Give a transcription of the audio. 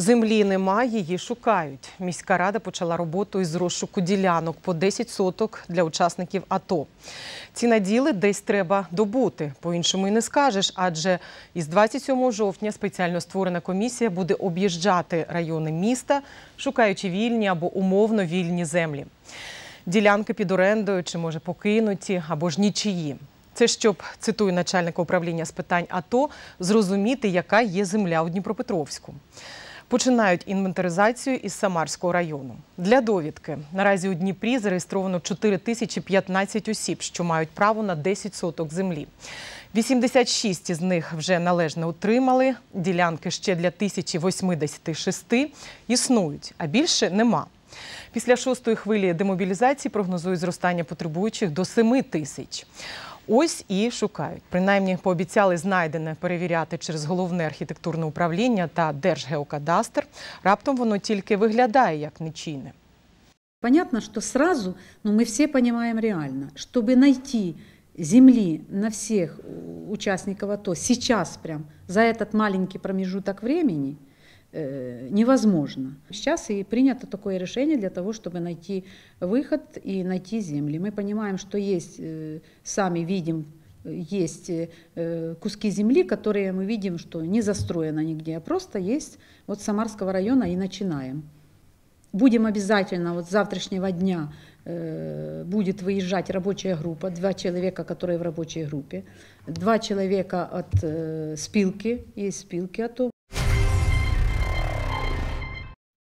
Землі нема, її шукають. Міська рада почала роботу із розшуку ділянок по 10 соток для учасників АТО. Ці наділи десь треба добути. По іншому і не скажеш, адже із 27 жовтня спеціально створена комісія буде об'їжджати райони міста, шукаючи вільні або умовно вільні землі. Ділянки під орендою чи може покинуті або ж нічиї. Це щоб цитую начальника управління з питань АТО, зрозуміти, яка є земля у Дніпропетровську починають інвентаризацію із Самарського району. Для довідки наразі у Дніпрі зареєстровано 4015 осіб, що мають право на 10 соток землі. 86 із них вже належно отримали. Ділянки ще для 1086 існують, а більше нема. Після шостої хвилі демобілізації прогнозують зростання потребуючих до 7 тисяч. Ось і шукають. Принаймні пообіцяли знайдене перевіряти через головне архітектурне управління та Держгеокадастр. Раптом воно тільки виглядає як нечийне. Понятно, что сразу, но ну, мы все понимаем реально, чтобы найти земли на всех э, участников АТО сейчас прям за этот маленький промежуток времени – Э, невозможно. Сейчас и принято такое решение для того, чтобы найти выход и найти земли. Мы понимаем, что есть, э, сами видим, есть э, куски земли, которые мы видим, что не застроено нигде, а просто есть вот Самарского района и начинаем. Будем обязательно, вот с завтрашнего дня будет выезжать рабочая группа, два человека, которые в рабочей группе, два человека от спилки, есть спилки от